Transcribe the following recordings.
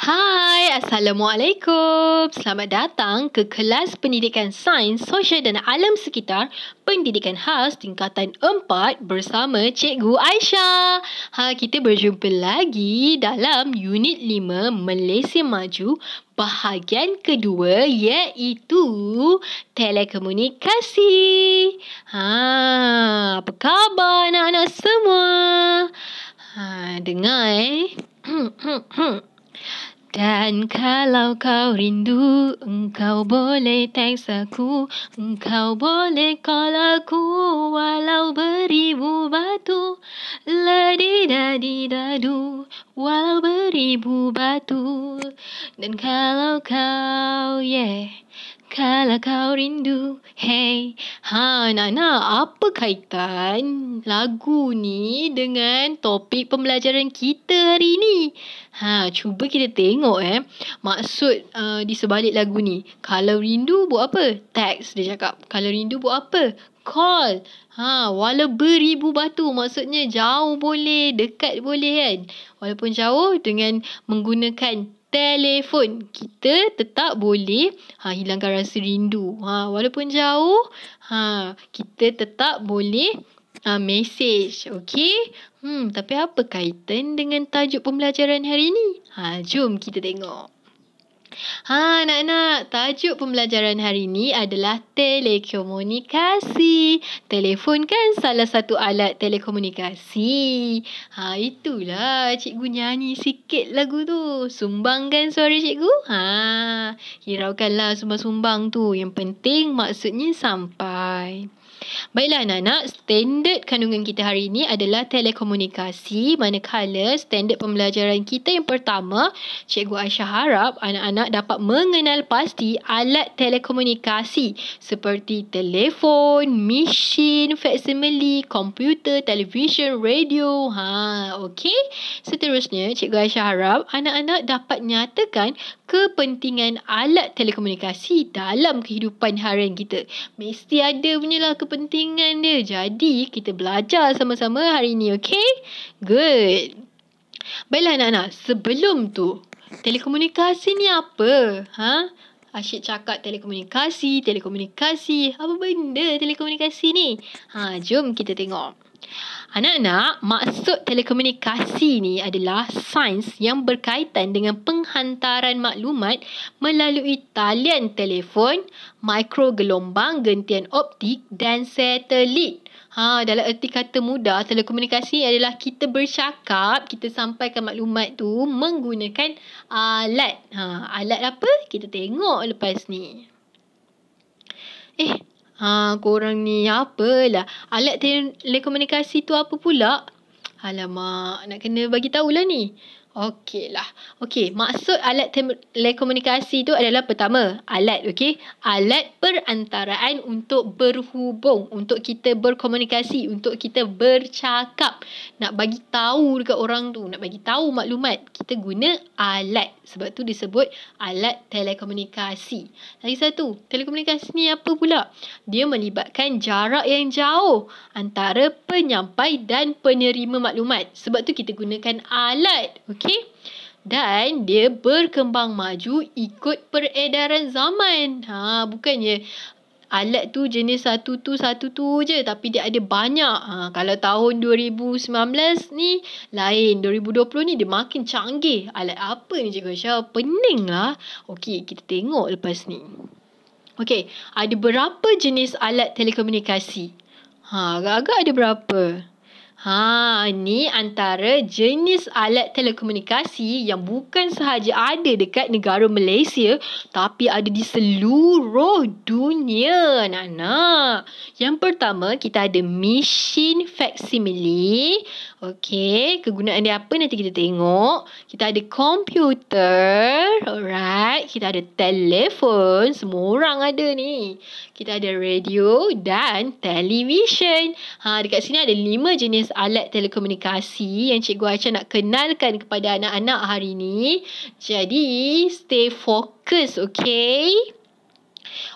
Hai, Assalamualaikum. Selamat datang ke kelas Pendidikan Sains, Sosial dan Alam Sekitar Pendidikan Khas Tingkatan 4 bersama Cikgu Aisyah. Ha, kita berjumpa lagi dalam Unit 5 Malaysia Maju bahagian kedua iaitu telekomunikasi. Ha, apa khabar anak-anak semua? Ha, dengar eh. Hmm, hmm, hmm. Dan kalau kau rindu, engkau boleh teks aku. Engkau boleh call aku, walau beribu batu. Ladidadidadu, walau beribu batu. Dan kalau kau, yeah, kalau kau rindu, hey Ha, Nana, apa kaitan lagu ni dengan topik pembelajaran kita hari ni? Ha, cuba kita tengok eh Maksud uh, di sebalik lagu ni Kalau rindu buat apa? Text dia cakap Kalau rindu buat apa? Call Ha, wala beribu batu maksudnya jauh boleh, dekat boleh kan? Walaupun jauh dengan menggunakan telefon. Kita tetap boleh ha hilangkan rasa rindu. Ha walaupun jauh, ha kita tetap boleh ha message. Okey? Hmm, tapi apa kaitan dengan tajuk pembelajaran hari ini? Ha jom kita tengok. Ha anak-anak, tajuk pembelajaran hari ini adalah telekomunikasi. Telefon kan salah satu alat telekomunikasi. Ha itulah cikgu nyanyi sikit lagu tu. Sumbangkan suara cikgu. Ha hiraukanlah sumbang-sumbang tu. Yang penting maksudnya sampah. Baiklah anak-anak, standard kandungan kita hari ini adalah telekomunikasi manakala standard pembelajaran kita yang pertama, Cikgu Aisyah harap anak-anak dapat mengenal pasti alat telekomunikasi seperti telefon, mesin, facsimile, komputer, televisyen, radio. Ha, okey. Seterusnya, Cikgu Aisyah harap anak-anak dapat nyatakan kepentingan alat telekomunikasi dalam kehidupan harian kita. Mesti ada punyalah kepentingan dia. Jadi, kita belajar sama-sama hari ini, okay? Good. Baiklah anak-anak, sebelum tu, telekomunikasi ni apa? Ha? Asyik cakap telekomunikasi, telekomunikasi. Apa benda telekomunikasi ni? Ha, jom kita tengok. Anak-anak, maksud telekomunikasi ni adalah sains yang berkaitan dengan penghantaran maklumat melalui talian telefon, mikro gelombang, gentian optik dan satelit. Ha, dalam erti kata mudah, telekomunikasi adalah kita bercakap, kita sampaikan maklumat tu menggunakan alat. Ha, alat apa? Kita tengok lepas ni. Eh, Ha, korang ni apalah. Alat telekomunikasi tu apa pula? Alamak, nak kena bagi tahulah ni. Okey lah. Okey, maksud alat telekomunikasi tu adalah pertama, alat, okey? Alat perantaraan untuk berhubung, untuk kita berkomunikasi, untuk kita bercakap. Nak bagi tahu dekat orang tu, nak bagi tahu maklumat, kita guna alat, sebab tu disebut alat telekomunikasi. Lagi satu, telekomunikasi ni apa pula? Dia melibatkan jarak yang jauh antara penyampai dan penerima maklumat. Sebab tu kita gunakan alat, okey? Dan dia berkembang maju ikut peredaran zaman. Ha, bukannya alat tu jenis satu tu satu tu je tapi dia ada banyak. Ha, kalau tahun 2019 ni lain. 2020 ni dia makin canggih. Alat apa ni Cikgu Syah? Pening lah. Okey, kita tengok lepas ni. Okey, ada berapa jenis alat telekomunikasi? Ha, agak-agak ada Berapa? Ha, ni antara jenis alat telekomunikasi yang bukan sahaja ada dekat negara Malaysia tapi ada di seluruh dunia, anak-anak. Yang pertama, kita ada mesin faksimili. Okay, kegunaan dia apa nanti kita tengok. Kita ada komputer, alright. Kita ada telefon, semua orang ada ni. Kita ada radio dan television. Ha, dekat sini ada lima jenis alat telekomunikasi yang Cikgu Aisyah nak kenalkan kepada anak-anak hari ni. Jadi, stay fokus, okay. Okay.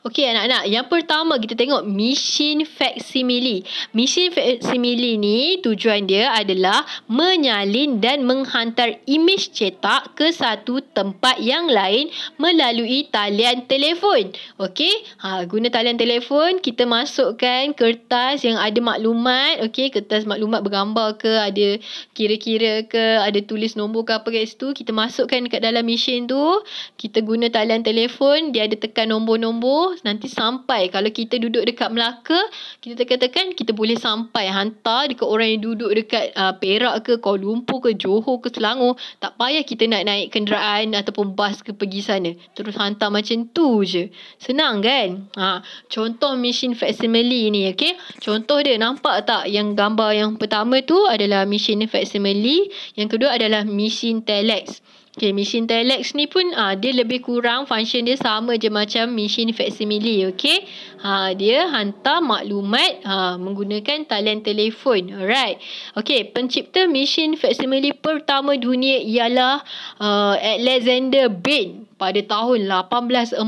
Okey anak-anak, yang pertama kita tengok mesin facsimile. Mesin facsimile ni tujuan dia adalah menyalin dan menghantar imej cetak ke satu tempat yang lain melalui talian telefon. Okey, ha guna talian telefon kita masukkan kertas yang ada maklumat, okey, kertas maklumat bergambar ke, ada kira-kira ke, ada tulis nombor ke apa kat situ, kita masukkan dekat dalam mesin tu. Kita guna talian telefon, dia ada tekan nombor-nombor Johor nanti sampai kalau kita duduk dekat Melaka kita katakan kita boleh sampai hantar dekat orang yang duduk dekat uh, Perak ke Kuala Lumpur ke Johor ke Selangor tak payah kita nak naik kenderaan ataupun bas ke pergi sana terus hantar macam tu je senang kan ha contoh mesin facsimile ni okey contoh dia nampak tak yang gambar yang pertama tu adalah mesin facsimile yang kedua adalah mesin telex Okay, mesin telex ni pun uh, dia lebih kurang function dia sama je macam mesin facsimile, okay? Ha, dia hantar maklumat ha, menggunakan talian telefon. Alright. Okay, pencipta mesin facsimile pertama dunia ialah uh, Alexander Bain pada tahun 1847.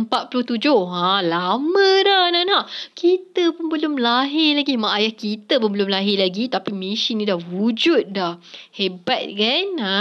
Ha, lama dah anak-anak. Kita pun belum lahir lagi. Mak ayah kita pun belum lahir lagi. Tapi mesin ni dah wujud dah. Hebat kan? Ha.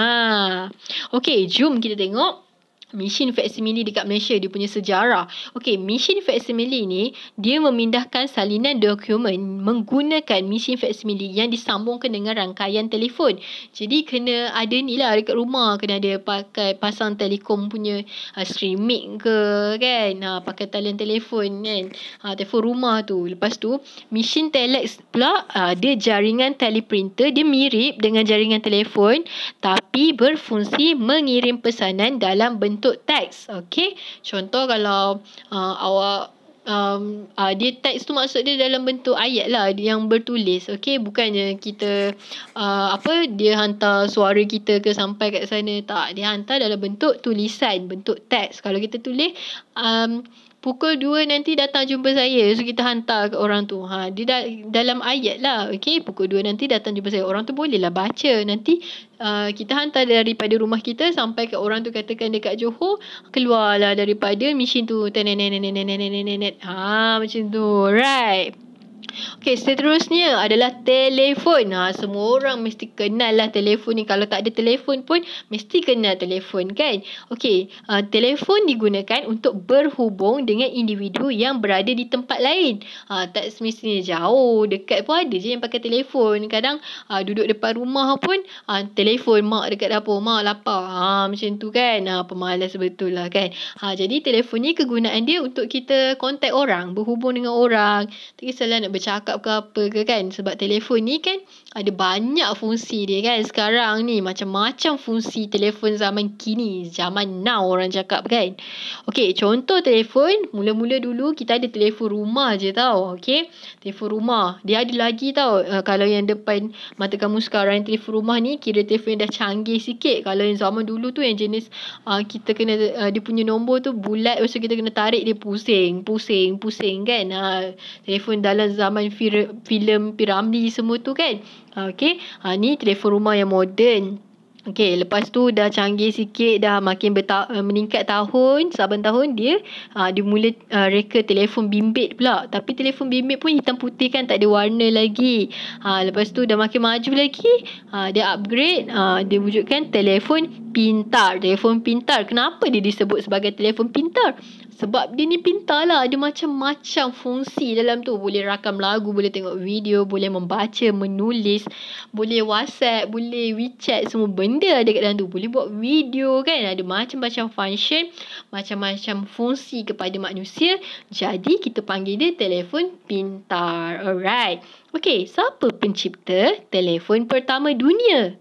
Okay, jom kita tengok Mesin facsimile dekat Malaysia dia punya sejarah. Okey, mesin facsimile ni dia memindahkan salinan dokumen menggunakan mesin facsimile yang disambungkan dengan rangkaian telefon. Jadi kena ada ni lah dekat rumah kena ada pakai pasang telekom punya ha, streaming ke kan. Ha, pakai talian telefon kan. Ha, telefon rumah tu. Lepas tu mesin telex pula ha, dia jaringan teleprinter dia mirip dengan jaringan telefon tapi berfungsi mengirim pesanan dalam bentuk untuk teks. Okay. Contoh kalau uh, awak um, uh, dia teks tu maksud dia dalam bentuk ayat lah yang bertulis. Okay. Bukannya kita uh, apa dia hantar suara kita ke sampai kat sana. Tak. Dia hantar dalam bentuk tulisan. Bentuk teks. Kalau kita tulis um, pukul 2 nanti datang jumpa saya. So kita hantar ke orang tu. Ha, dia da- dalam ayat lah. Okay, pukul 2 nanti datang jumpa saya. Orang tu bolehlah baca. Nanti uh, kita hantar daripada rumah kita sampai ke orang tu katakan dekat Johor. Keluarlah daripada mesin tu. Ha, macam tu. Right. Okay, seterusnya adalah telefon. Ha, semua orang mesti kenal lah telefon ni. Kalau tak ada telefon pun, mesti kenal telefon kan? Okay, uh, ha, telefon digunakan untuk berhubung dengan individu yang berada di tempat lain. Ha, tak semestinya jauh, dekat pun ada je yang pakai telefon. Kadang ha, duduk depan rumah pun, ha, telefon mak dekat dapur, mak lapar. Ha, macam tu kan? Ha, pemalas betul lah kan? Ha, jadi telefon ni kegunaan dia untuk kita kontak orang, berhubung dengan orang. Tak kisahlah nak bercakap ke apa ke kan sebab telefon ni kan ada banyak fungsi dia kan sekarang ni macam-macam fungsi telefon zaman kini zaman now orang cakap kan okey contoh telefon mula-mula dulu kita ada telefon rumah je tau okey telefon rumah dia ada lagi tau uh, kalau yang depan mata kamu sekarang telefon rumah ni kira telefon dah canggih sikit kalau yang zaman dulu tu yang jenis uh, kita kena uh, dia punya nombor tu bulat masa kita kena tarik dia pusing pusing pusing kan uh, telefon dalam zaman filem piramli semua tu kan Ah, okay, ha, ah, ni telefon rumah yang moden. Okay, lepas tu dah canggih sikit, dah makin berta- eh, meningkat tahun, saban tahun dia ha, ah, dia mula ha, reka telefon bimbit pula. Tapi telefon bimbit pun hitam putih kan tak ada warna lagi. Ha, lepas tu dah makin maju lagi, ha, dia upgrade, ha, dia wujudkan telefon pintar. Telefon pintar, kenapa dia disebut sebagai telefon pintar? Sebab dia ni pintar lah. Ada macam-macam fungsi dalam tu. Boleh rakam lagu, boleh tengok video, boleh membaca, menulis, boleh WhatsApp, boleh WeChat. Semua benda ada kat dalam tu. Boleh buat video kan. Ada macam-macam function, macam-macam fungsi kepada manusia. Jadi, kita panggil dia telefon pintar. Alright. Okay, siapa pencipta telefon pertama dunia?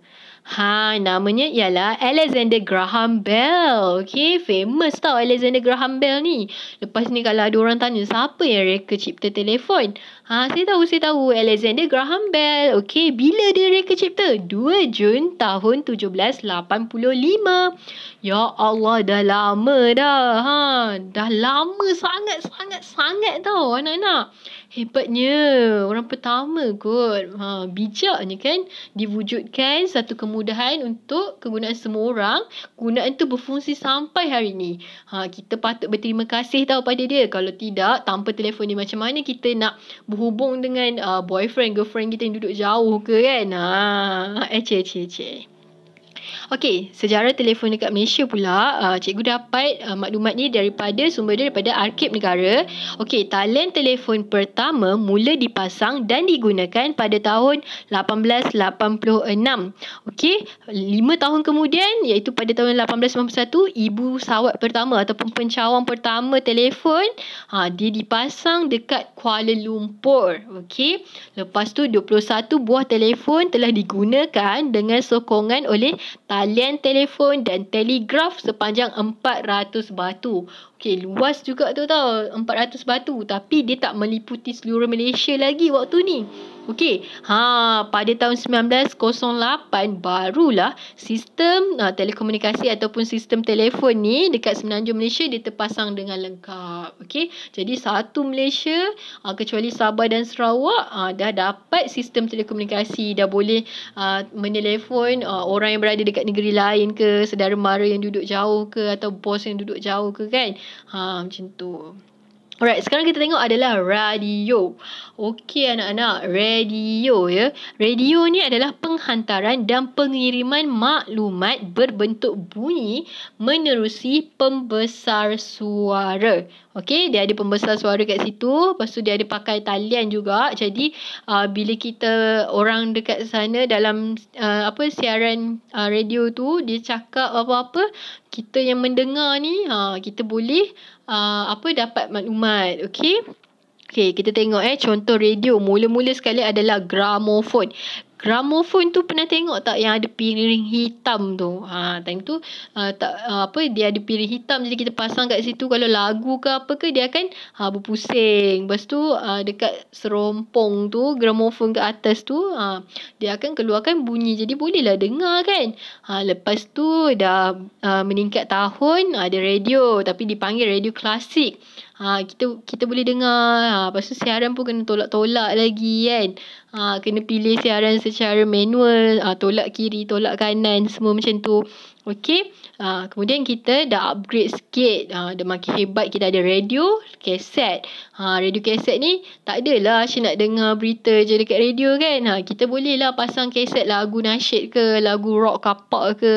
Ha, namanya ialah Alexander Graham Bell. Okay, famous tau Alexander Graham Bell ni. Lepas ni kalau ada orang tanya siapa yang reka cipta telefon. Ha, saya tahu, saya tahu Alexander Graham Bell. Okay, bila dia reka cipta? 2 Jun tahun 1785. Ya Allah, dah lama dah. Ha, dah lama sangat-sangat-sangat tau anak-anak. Hebatnya orang pertama kot. Ha bijaknya kan diwujudkan satu kemudahan untuk kegunaan semua orang. Kegunaan tu berfungsi sampai hari ni. Ha kita patut berterima kasih tau pada dia. Kalau tidak tanpa telefon ni macam mana kita nak berhubung dengan uh, boyfriend girlfriend kita yang duduk jauh ke kan. Ha eh ceh ceh ceh. Okey, sejarah telefon dekat Malaysia pula, uh, cikgu dapat uh, maklumat ni daripada sumber dia daripada arkib negara. Okey, talen telefon pertama mula dipasang dan digunakan pada tahun 1886. Okey, lima tahun kemudian iaitu pada tahun 1891, ibu sawat pertama ataupun pencawang pertama telefon, ha dia dipasang dekat Kuala Lumpur. Okey, lepas tu 21 buah telefon telah digunakan dengan sokongan oleh talian telefon dan telegraf sepanjang 400 batu. Okay, luas juga tu tau 400 batu Tapi dia tak meliputi seluruh Malaysia lagi waktu ni Okay, ha, pada tahun 1908 Barulah sistem uh, telekomunikasi Ataupun sistem telefon ni Dekat semenanjung Malaysia Dia terpasang dengan lengkap Okay, jadi satu Malaysia uh, Kecuali Sabah dan Sarawak uh, Dah dapat sistem telekomunikasi Dah boleh uh, menelefon uh, orang yang berada dekat negeri lain ke saudara mara yang duduk jauh ke Atau bos yang duduk jauh ke kan Ha macam tu. Alright, sekarang kita tengok adalah radio. Okey anak-anak, radio ya. Radio ni adalah penghantaran dan pengiriman maklumat berbentuk bunyi menerusi pembesar suara. Okey, dia ada pembesar suara kat situ. Lepas tu dia ada pakai talian juga. Jadi, uh, bila kita orang dekat sana dalam uh, apa siaran uh, radio tu, dia cakap apa-apa, kita yang mendengar ni, uh, kita boleh Ah, apa dapat maklumat okey Okay, kita tengok eh contoh radio. Mula-mula sekali adalah gramophone gramophone tu pernah tengok tak yang ada piring hitam tu ha time tu uh, tak uh, apa dia ada piring hitam jadi kita pasang kat situ kalau lagu ke apa ke dia akan ha berpusing lepas tu uh, dekat serompong tu gramophone ke atas tu ha dia akan keluarkan bunyi jadi bolehlah dengar kan ha lepas tu dah uh, meningkat tahun ada radio tapi dipanggil radio klasik ha, kita kita boleh dengar ha, lepas tu siaran pun kena tolak-tolak lagi kan ha, kena pilih siaran secara manual ha, tolak kiri tolak kanan semua macam tu Okay, uh, kemudian kita dah upgrade sikit. Uh, dia makin hebat kita ada radio kaset. Ha, uh, radio kaset ni tak adalah asyik nak dengar berita je dekat radio kan. Ha, kita boleh lah pasang kaset lagu nasyid ke, lagu rock kapak ke.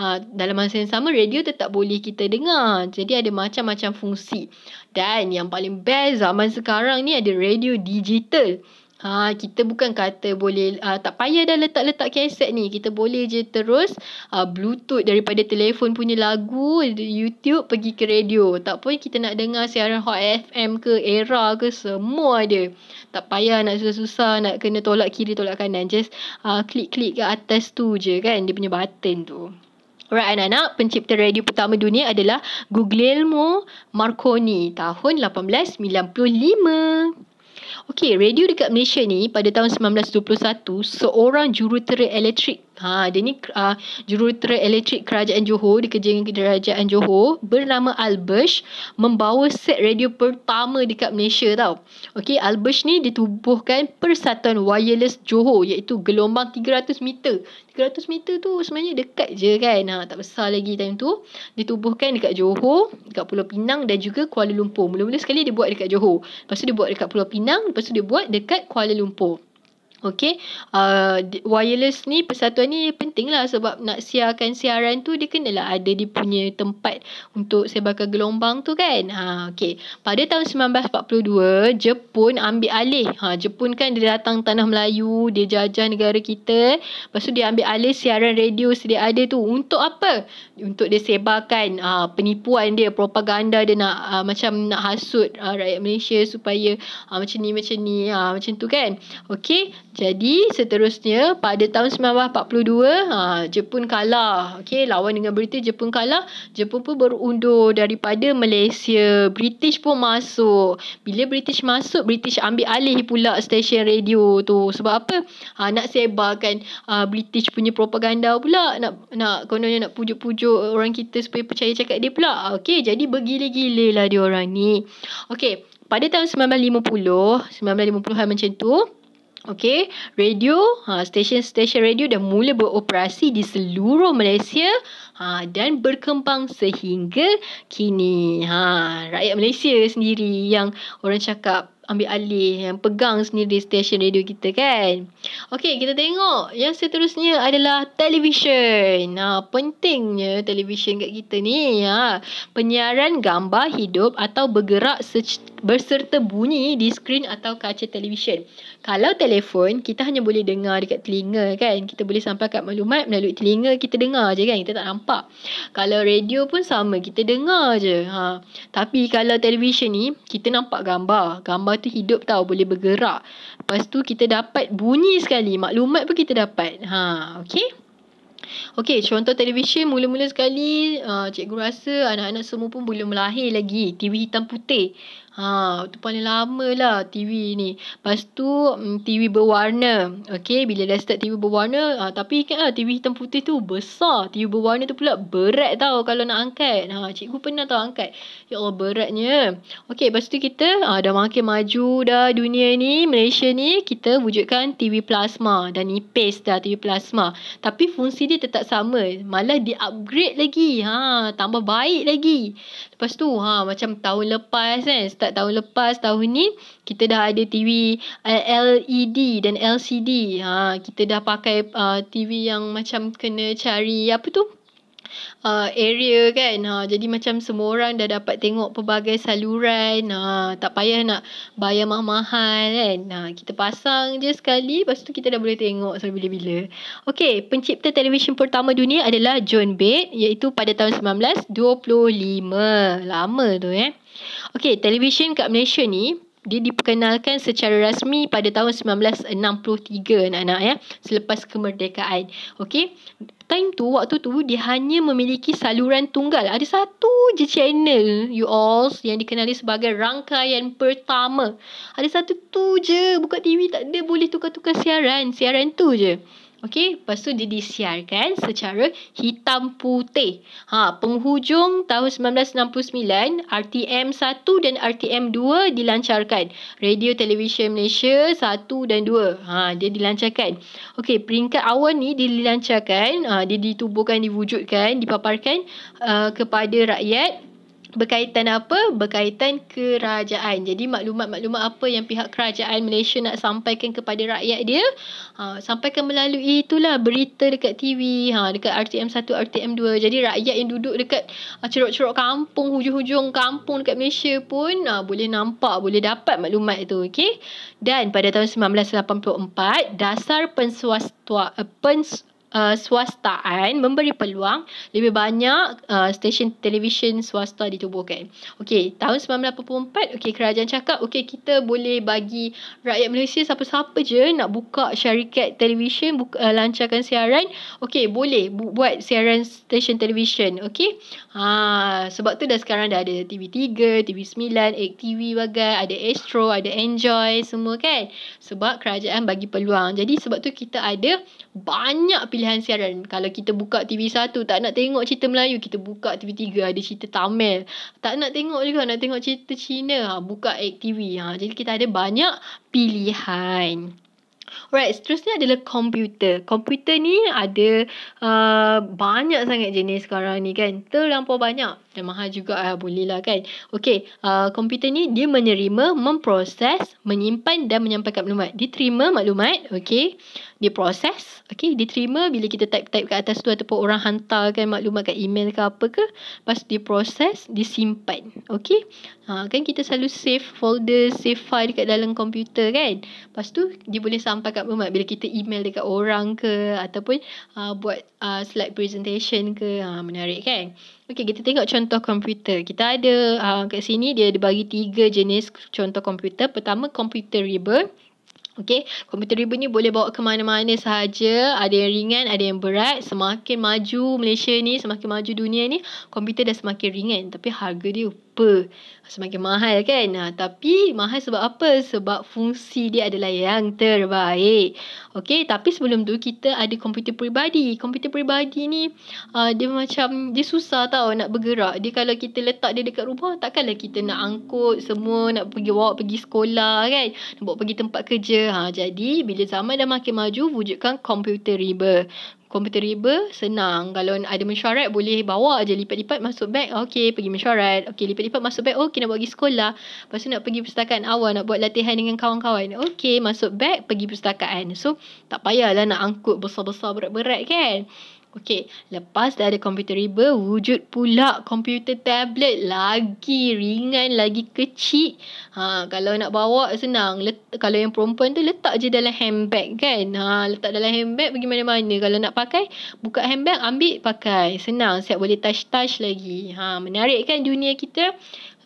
Ha, dalam masa yang sama radio tetap boleh kita dengar. Jadi ada macam-macam fungsi. Dan yang paling best zaman sekarang ni ada radio digital. Ha, kita bukan kata boleh uh, tak payah dah letak-letak kaset ni. Kita boleh je terus uh, bluetooth daripada telefon punya lagu YouTube pergi ke radio. Tak pun kita nak dengar siaran Hot FM ke Era ke semua ada. Tak payah nak susah-susah nak kena tolak kiri tolak kanan. Just klik-klik uh, ke atas tu je kan dia punya button tu. Alright anak-anak, pencipta radio pertama dunia adalah Guglielmo Marconi tahun 1895. Okey, radio dekat Malaysia ni pada tahun 1921 seorang jurutera elektrik Ha, dia ni uh, jurutera elektrik kerajaan Johor, dikerjakan kerajaan Johor bernama Albus membawa set radio pertama dekat Malaysia tau. Okey, Albus ni ditubuhkan Persatuan Wireless Johor iaitu gelombang 300 meter. 300 meter tu sebenarnya dekat je kan. Ha, tak besar lagi time tu. Ditubuhkan dekat Johor, dekat Pulau Pinang dan juga Kuala Lumpur. Mula-mula sekali dia buat dekat Johor. Lepas tu dia buat dekat Pulau Pinang, lepas tu dia buat dekat Kuala Lumpur. Okay, uh, wireless ni persatuan ni penting lah sebab nak siarkan siaran tu dia kenalah ada dia punya tempat untuk sebarkan gelombang tu kan. Ha, okey. Pada tahun 1942, Jepun ambil alih. Ha, Jepun kan dia datang tanah Melayu, dia jajah negara kita. Lepas tu dia ambil alih siaran radio sedia ada tu. Untuk apa? Untuk dia sebarkan uh, penipuan dia, propaganda dia nak uh, macam nak hasut uh, rakyat Malaysia supaya uh, macam ni, macam ni, uh, macam tu kan. Okay. Jadi seterusnya pada tahun 1942 ha, Jepun kalah okay, Lawan dengan British Jepun kalah Jepun pun berundur daripada Malaysia British pun masuk Bila British masuk British ambil alih pula stesen radio tu Sebab apa? Ha, nak sebarkan ha, British punya propaganda pula Nak nak kononnya nak pujuk-pujuk orang kita Supaya percaya cakap dia pula ha, okay, Jadi bergila-gila lah dia orang ni okay, Pada tahun 1950 1950-an macam tu Okay, radio, stesen-stesen ha, radio dah mula beroperasi di seluruh Malaysia ha, dan berkembang sehingga kini. Ha, rakyat Malaysia sendiri yang orang cakap ambil alih, yang pegang sendiri stesen radio kita kan. Okay, kita tengok yang seterusnya adalah televisyen. Ha, pentingnya televisyen kat kita ni. Ha. Penyiaran gambar hidup atau bergerak berserta bunyi di skrin atau kaca televisyen. Kalau telefon, kita hanya boleh dengar dekat telinga kan. Kita boleh sampai kat maklumat melalui telinga kita dengar je kan. Kita tak nampak. Kalau radio pun sama, kita dengar je. Ha. Tapi kalau televisyen ni, kita nampak gambar. Gambar tu hidup tau, boleh bergerak. Lepas tu kita dapat bunyi sekali. Maklumat pun kita dapat. Ha, okay? Okey, contoh televisyen mula-mula sekali uh, cikgu rasa anak-anak semua pun belum lahir lagi. TV hitam putih. Ha, tu paling lama lah TV ni. Lepas tu mm, TV berwarna. okay bila dah start TV berwarna, ha, tapi ingatlah TV hitam putih tu besar. TV berwarna tu pula berat tau kalau nak angkat. Ha, cikgu pernah tau angkat. Ya Allah, beratnya. okay lepas tu kita ha, dah makin maju dah dunia ni, Malaysia ni, kita wujudkan TV plasma dan nipis dah TV plasma. Tapi fungsi dia tetap sama. Malah di-upgrade lagi. Ha, tambah baik lagi. Lepas tu ha macam tahun lepas kan, start tahun lepas tahun ni kita dah ada TV eh, LED dan LCD. Ha kita dah pakai uh, TV yang macam kena cari apa tu uh, area kan ha jadi macam semua orang dah dapat tengok pelbagai saluran ha tak payah nak bayar mahal-mahal kan ha kita pasang je sekali lepas tu kita dah boleh tengok sampai bila-bila okey pencipta televisyen pertama dunia adalah John Bate iaitu pada tahun 1925 lama tu eh Okay, televisyen kat Malaysia ni dia diperkenalkan secara rasmi pada tahun 1963 anak-anak ya selepas kemerdekaan okey time tu waktu tu dia hanya memiliki saluran tunggal ada satu je channel you all yang dikenali sebagai rangkaian pertama ada satu tu je buka TV tak ada boleh tukar-tukar siaran siaran tu je Okey, lepas tu dia disiarkan secara hitam putih. Ha, penghujung tahun 1969, RTM 1 dan RTM 2 dilancarkan. Radio Televisyen Malaysia 1 dan 2. Ha, dia dilancarkan. Okey, peringkat awal ni dilancarkan, ha, dia ditubuhkan, diwujudkan, dipaparkan uh, kepada rakyat berkaitan apa? Berkaitan kerajaan. Jadi maklumat-maklumat apa yang pihak kerajaan Malaysia nak sampaikan kepada rakyat dia, ha, sampaikan melalui itulah berita dekat TV, ha, dekat RTM 1, RTM 2. Jadi rakyat yang duduk dekat ha, ceruk-ceruk kampung, hujung-hujung kampung dekat Malaysia pun ha, boleh nampak, boleh dapat maklumat itu. Okay? Dan pada tahun 1984, dasar pensuas eh, Pens, Uh, swastaan memberi peluang lebih banyak uh, stesen televisyen swasta ditubuhkan. Okey, tahun 1984, okey kerajaan cakap okey kita boleh bagi rakyat Malaysia siapa-siapa je nak buka syarikat televisyen, buka, uh, lancarkan siaran, okey boleh bu- buat siaran stesen televisyen, okey. Ha, sebab tu dah sekarang dah ada TV3, TV9, TV bagai, ada Astro, ada Enjoy semua kan. Sebab kerajaan bagi peluang. Jadi sebab tu kita ada banyak pilihan pilihan siaran. Kalau kita buka TV1 tak nak tengok cerita Melayu, kita buka TV3 ada cerita Tamil. Tak nak tengok juga nak tengok cerita Cina, ha, buka Egg TV. Ha. Jadi kita ada banyak pilihan. Alright, seterusnya adalah komputer. Komputer ni ada uh, banyak sangat jenis sekarang ni kan. Terlampau banyak dan mahal juga lah, boleh lah kan. Okay, uh, ah, komputer ni dia menerima, memproses, menyimpan dan menyampaikan maklumat. Diterima maklumat, okay. Dia proses, okay. Diterima bila kita type-type kat atas tu ataupun orang hantar kan maklumat kat email ke apa ke. Lepas dia proses, disimpan, okay. Ha, ah, kan kita selalu save folder, save file dekat dalam komputer kan. Lepas tu dia boleh sampai kat maklumat bila kita email dekat orang ke ataupun uh, buat uh, slide presentation ke. Ha, menarik kan. Okay, kita tengok contoh komputer. Kita ada uh, kat sini dia ada bagi tiga jenis contoh komputer. Pertama, komputer riba, Okay, komputer riba ni boleh bawa ke mana-mana sahaja. Ada yang ringan, ada yang berat. Semakin maju Malaysia ni, semakin maju dunia ni, komputer dah semakin ringan. Tapi harga dia apa semakin mahal kan ha, tapi mahal sebab apa sebab fungsi dia adalah yang terbaik okay tapi sebelum tu kita ada komputer peribadi komputer peribadi ni uh, dia macam dia susah tau nak bergerak dia kalau kita letak dia dekat rumah takkanlah kita nak angkut semua nak pergi bawa pergi sekolah kan nak bawa pergi tempat kerja ha jadi bila zaman dah makin maju wujudkan komputer riba komputer riba senang kalau ada mesyuarat boleh bawa aje lipat-lipat masuk beg okey pergi mesyuarat okey lipat-lipat masuk beg okey nak pergi sekolah lepas tu nak pergi perpustakaan awal nak buat latihan dengan kawan-kawan okey masuk beg pergi perpustakaan so tak payahlah nak angkut besar-besar berat-berat kan Okey, lepas dah ada komputer riba, wujud pula komputer tablet lagi ringan, lagi kecil. Ha, kalau nak bawa senang. Let- kalau yang perempuan tu letak je dalam handbag kan. Ha, letak dalam handbag pergi mana-mana. Kalau nak pakai, buka handbag, ambil pakai. Senang, siap boleh touch-touch lagi. Ha, menarik kan dunia kita?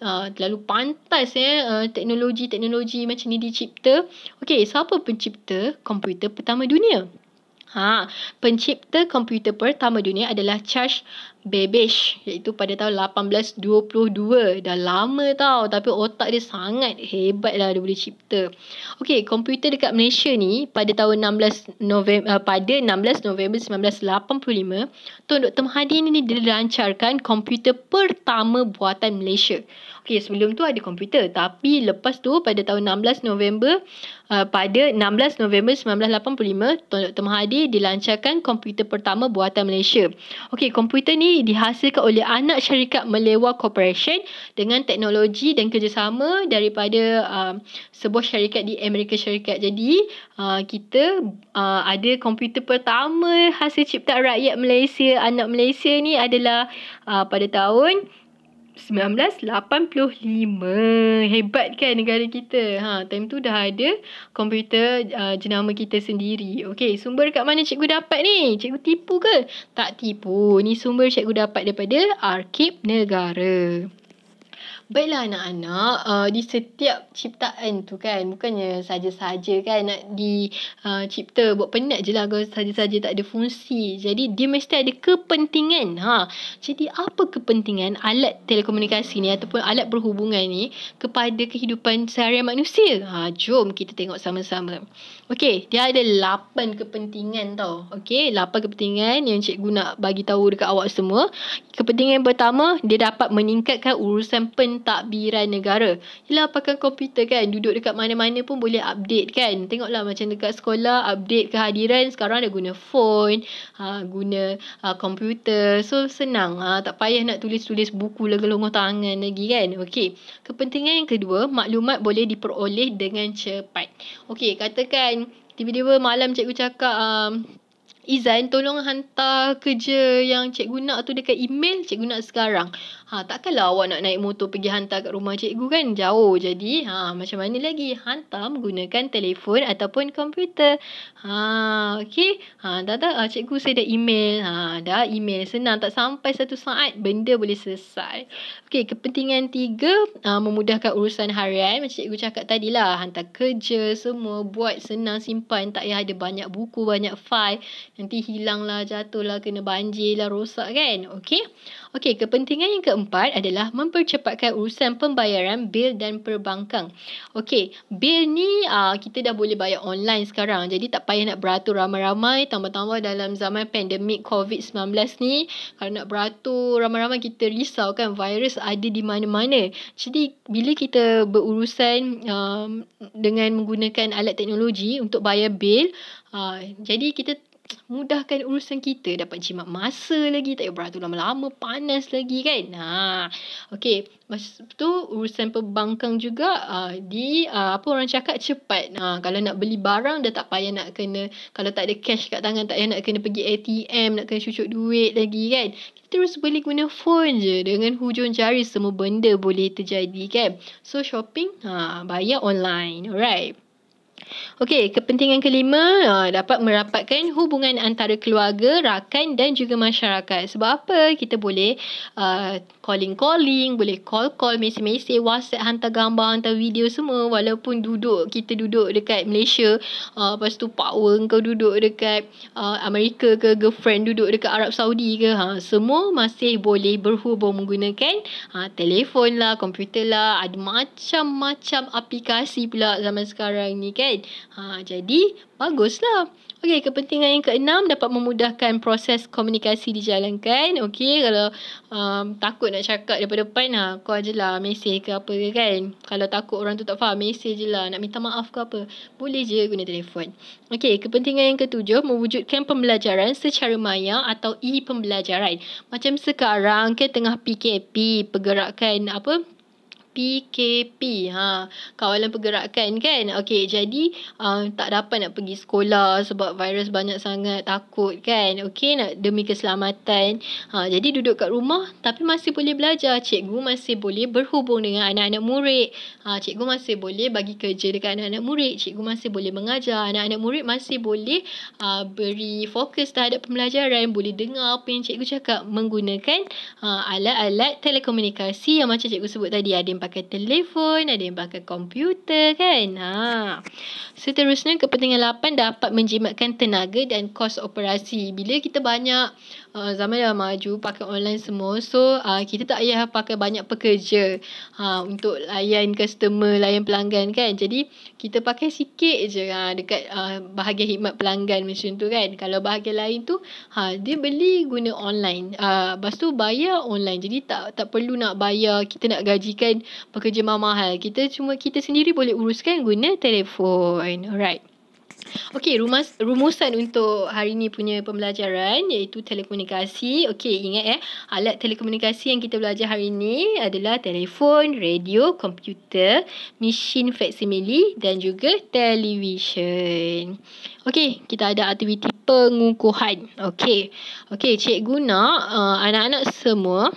Uh, terlalu pantas ya uh, teknologi-teknologi macam ni dicipta. Okey, siapa pencipta komputer pertama dunia? Ha, pencipta komputer pertama dunia adalah Charles Babbage iaitu pada tahun 1822. Dah lama tau tapi otak dia sangat hebat lah dia boleh cipta. Okey, komputer dekat Malaysia ni pada tahun 16 eh, November pada 16 November 1985, Tun Dr. Mahathir ni dia lancarkan komputer pertama buatan Malaysia. Okey, sebelum tu ada komputer tapi lepas tu pada tahun 16 November uh, pada 16 November 1985 Tun Dr. Mahathir dilancarkan komputer pertama buatan Malaysia. Okey, komputer ni dihasilkan oleh anak syarikat Melewa Corporation dengan teknologi dan kerjasama daripada uh, sebuah syarikat di Amerika Syarikat. Jadi, uh, kita uh, ada komputer pertama hasil cipta rakyat Malaysia, anak Malaysia ni adalah uh, pada tahun 1985. Hebat kan negara kita. Ha, time tu dah ada komputer uh, jenama kita sendiri. Okay, sumber kat mana cikgu dapat ni? Cikgu tipu ke? Tak tipu. Ni sumber cikgu dapat daripada Arkib Negara. Baiklah anak-anak, uh, di setiap ciptaan tu kan, bukannya saja-saja kan nak dicipta eh, uh, buat penat je lah kalau saja-saja tak ada fungsi. Jadi dia mesti ada kepentingan. Ha. Jadi apa kepentingan alat telekomunikasi ni ataupun alat berhubungan ni kepada kehidupan sehari manusia? Ha, jom kita tengok sama-sama. Okey, dia ada lapan kepentingan tau. Okey, lapan kepentingan yang cikgu nak bagi tahu dekat awak semua. Kepentingan pertama, dia dapat meningkatkan urusan penting pentadbiran negara. Yelah pakai komputer kan, duduk dekat mana-mana pun boleh update kan. Tengoklah macam dekat sekolah, update kehadiran sekarang dah guna phone, ha, guna ha, komputer. So senang, ha, tak payah nak tulis-tulis buku lagi longgok tangan lagi kan. Okey, kepentingan yang kedua, maklumat boleh diperoleh dengan cepat. Okey, katakan tiba-tiba malam cikgu cakap... Um, Izan tolong hantar kerja yang cikgu nak tu dekat email cikgu nak sekarang. Ha, takkanlah awak nak naik motor pergi hantar kat rumah cikgu kan? Jauh. Jadi, ha, macam mana lagi? Hantar menggunakan telefon ataupun komputer. Ha, okay. Ha, dah tak. Ha, cikgu saya dah email. Ha, dah email. Senang. Tak sampai satu saat, benda boleh selesai. Okay, kepentingan tiga. Ha, memudahkan urusan harian. Macam cikgu cakap tadi lah. Hantar kerja semua. Buat senang simpan. Tak payah ada banyak buku, banyak file. Nanti hilanglah, jatuhlah, kena banjir lah rosak kan? Okay. Okey, kepentingan yang keempat adalah mempercepatkan urusan pembayaran bil dan perbankan. Okey, bil ni uh, kita dah boleh bayar online sekarang. Jadi tak payah nak beratur ramai-ramai tambah-tambah dalam zaman pandemik COVID-19 ni. Kalau nak beratur ramai-ramai kita risau kan virus ada di mana-mana. Jadi bila kita berurusan um, dengan menggunakan alat teknologi untuk bayar bil, uh, jadi kita mudahkan urusan kita dapat jimat masa lagi tak payah beratur lama-lama panas lagi kan ha okey masa tu urusan perbankan juga uh, di uh, apa orang cakap cepat ha uh, kalau nak beli barang dah tak payah nak kena kalau tak ada cash kat tangan tak payah nak kena pergi ATM nak kena cucuk duit lagi kan kita terus beli guna phone je dengan hujung jari semua benda boleh terjadi kan so shopping ha uh, bayar online alright Okey, kepentingan kelima ha, dapat merapatkan hubungan antara keluarga, rakan dan juga masyarakat. Sebab apa? Kita boleh uh, calling-calling, boleh call-call, mesej-mesej, whatsapp, hantar gambar, hantar video semua walaupun duduk, kita duduk dekat Malaysia, uh, lepas tu power kau duduk dekat uh, Amerika ke, girlfriend duduk dekat Arab Saudi ke, ha, semua masih boleh berhubung menggunakan ha, telefon lah, komputer lah, ada macam-macam aplikasi pula zaman sekarang ni kan. Ha, jadi, baguslah. Okey, kepentingan yang keenam dapat memudahkan proses komunikasi dijalankan. Okey, kalau um, takut nak cakap daripada depan, ha, call je lah mesej ke apa ke kan. Kalau takut orang tu tak faham, mesej je lah. Nak minta maaf ke apa. Boleh je guna telefon. Okey, kepentingan yang ketujuh, mewujudkan pembelajaran secara maya atau e-pembelajaran. Macam sekarang, kan tengah PKP, pergerakan apa, PKP ha kawalan pergerakan kan okay jadi uh, tak dapat nak pergi sekolah sebab virus banyak sangat takut kan okay nak demi keselamatan ha jadi duduk kat rumah tapi masih boleh belajar cikgu masih boleh berhubung dengan anak-anak murid ha cikgu masih boleh bagi kerja dekat anak-anak murid cikgu masih boleh mengajar anak-anak murid masih boleh uh, beri fokus terhadap pembelajaran boleh dengar apa yang cikgu cakap menggunakan uh, alat-alat telekomunikasi yang macam cikgu sebut tadi ada pakai telefon, ada yang pakai komputer kan. Ha. Seterusnya kepentingan 8 dapat menjimatkan tenaga dan kos operasi. Bila kita banyak uh, zaman dah maju pakai online semua so uh, kita tak payah pakai banyak pekerja uh, untuk layan customer layan pelanggan kan jadi kita pakai sikit je uh, dekat uh, bahagian khidmat pelanggan macam tu kan kalau bahagian lain tu uh, dia beli guna online uh, lepas tu bayar online jadi tak tak perlu nak bayar kita nak gajikan pekerja mahal kita cuma kita sendiri boleh uruskan guna telefon alright Okey, rumus rumusan untuk hari ini punya pembelajaran iaitu telekomunikasi. Okey, ingat eh, alat telekomunikasi yang kita belajar hari ini adalah telefon, radio, komputer, mesin facsimile dan juga televisyen. Okey, kita ada aktiviti pengukuhan. Okey. Okey, cikgu nak uh, anak-anak semua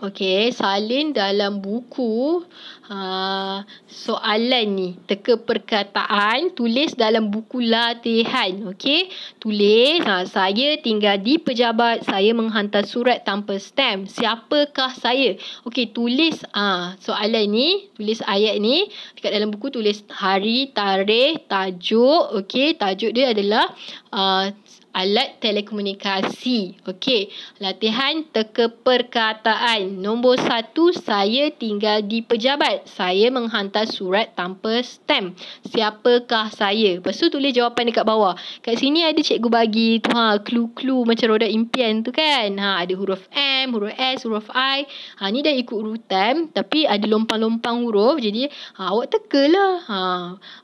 Okey, salin dalam buku uh, soalan ni. Teka perkataan tulis dalam buku latihan. Okey, tulis. Uh, saya tinggal di pejabat. Saya menghantar surat tanpa stamp. Siapakah saya? Okey, tulis uh, soalan ni. Tulis ayat ni. Dekat dalam buku tulis hari, tarikh, tajuk. Okey, tajuk dia adalah uh, alat telekomunikasi. Okey, latihan teka perkataan. Nombor satu, saya tinggal di pejabat. Saya menghantar surat tanpa stem. Siapakah saya? Lepas tu tulis jawapan dekat bawah. Kat sini ada cikgu bagi tu ha, clue-clue macam roda impian tu kan. Ha, ada huruf M, huruf S, huruf I. Ha, ni dah ikut urutan tapi ada lompang-lompang huruf. Jadi ha, awak teka lah. Ha,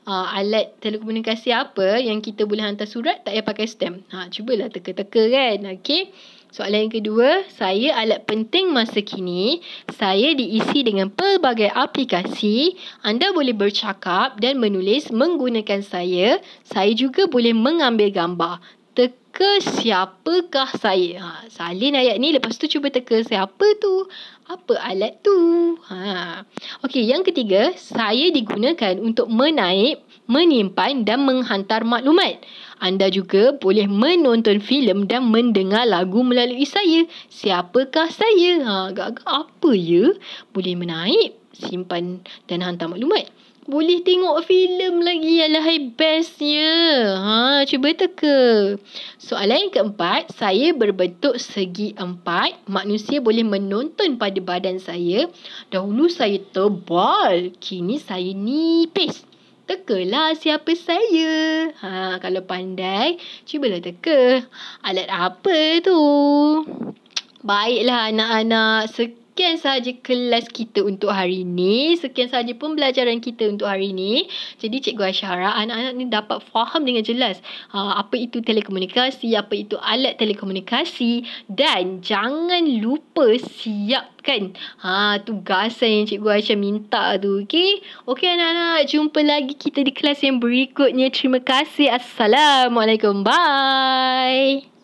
ha, alat telekomunikasi apa yang kita boleh hantar surat tak payah pakai stem. Ha, Ha, cubalah teka-teka kan. Okey. Soalan yang kedua, saya alat penting masa kini. Saya diisi dengan pelbagai aplikasi. Anda boleh bercakap dan menulis menggunakan saya. Saya juga boleh mengambil gambar. Teka siapakah saya? Ha, salin ayat ni lepas tu cuba teka siapa tu? Apa alat tu? Ha. Okey, yang ketiga, saya digunakan untuk menaip, menyimpan dan menghantar maklumat. Anda juga boleh menonton filem dan mendengar lagu melalui saya. Siapakah saya? Ha, agak-agak apa ya? Boleh menaik, simpan dan hantar maklumat. Boleh tengok filem lagi. Alah, bestnya. Ha, cuba teka. Soalan yang keempat, saya berbentuk segi empat. Manusia boleh menonton pada badan saya. Dahulu saya tebal, kini saya nipis. Tekalah siapa saya. Ha, kalau pandai, cubalah teka. Alat apa tu? Baiklah anak-anak. Sekarang sekian sahaja kelas kita untuk hari ini. Sekian sahaja pembelajaran kita untuk hari ini. Jadi Cikgu Aisyah anak-anak ni dapat faham dengan jelas uh, apa itu telekomunikasi, apa itu alat telekomunikasi dan jangan lupa siapkan ha, tugasan yang Cikgu Aisyah minta tu. Okey? Okey anak-anak, jumpa lagi kita di kelas yang berikutnya. Terima kasih. Assalamualaikum. Bye.